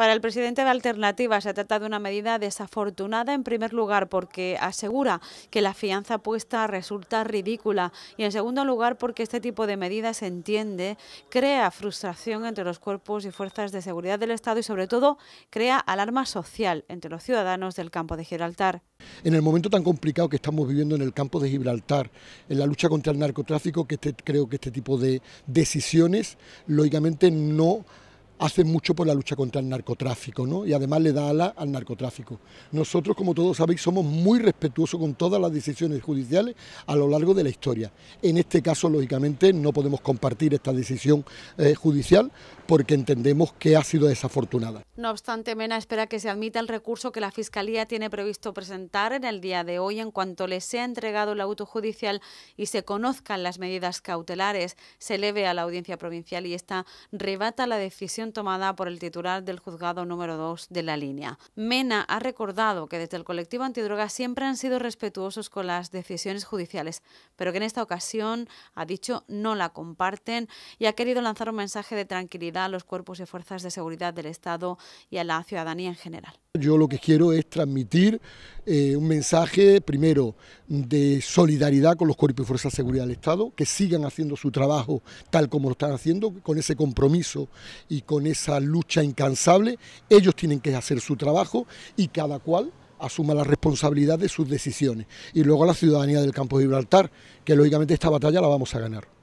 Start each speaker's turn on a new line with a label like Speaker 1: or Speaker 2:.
Speaker 1: Para el presidente de Alternativa se trata de una medida desafortunada en primer lugar porque asegura que la fianza puesta resulta ridícula y en segundo lugar porque este tipo de medidas se entiende, crea frustración entre los cuerpos y fuerzas de seguridad del Estado y sobre todo crea alarma social entre los ciudadanos del campo de Gibraltar.
Speaker 2: En el momento tan complicado que estamos viviendo en el campo de Gibraltar, en la lucha contra el narcotráfico, este, creo que este tipo de decisiones, lógicamente no hace mucho por la lucha contra el narcotráfico ¿no? y además le da ala al narcotráfico. Nosotros, como todos sabéis, somos muy respetuosos con todas las decisiones judiciales a lo largo de la historia. En este caso, lógicamente, no podemos compartir esta decisión eh, judicial porque entendemos que ha sido desafortunada.
Speaker 1: No obstante, Mena espera que se admita el recurso que la Fiscalía tiene previsto presentar en el día de hoy en cuanto le sea entregado el auto judicial y se conozcan las medidas cautelares, se eleve a la audiencia provincial y esta rebata la decisión tomada por el titular del juzgado número 2 de la línea. Mena ha recordado que desde el colectivo antidroga siempre han sido respetuosos con las decisiones judiciales, pero que en esta ocasión, ha dicho, no la comparten y ha querido lanzar un mensaje de tranquilidad a los cuerpos y fuerzas de seguridad del Estado y a la ciudadanía en general.
Speaker 2: Yo lo que quiero es transmitir eh, un mensaje, primero, de solidaridad con los cuerpos y fuerzas de seguridad del Estado, que sigan haciendo su trabajo tal como lo están haciendo, con ese compromiso y con esa lucha incansable. Ellos tienen que hacer su trabajo y cada cual asuma la responsabilidad de sus decisiones. Y luego a la ciudadanía del campo de Gibraltar, que lógicamente esta batalla la vamos a ganar.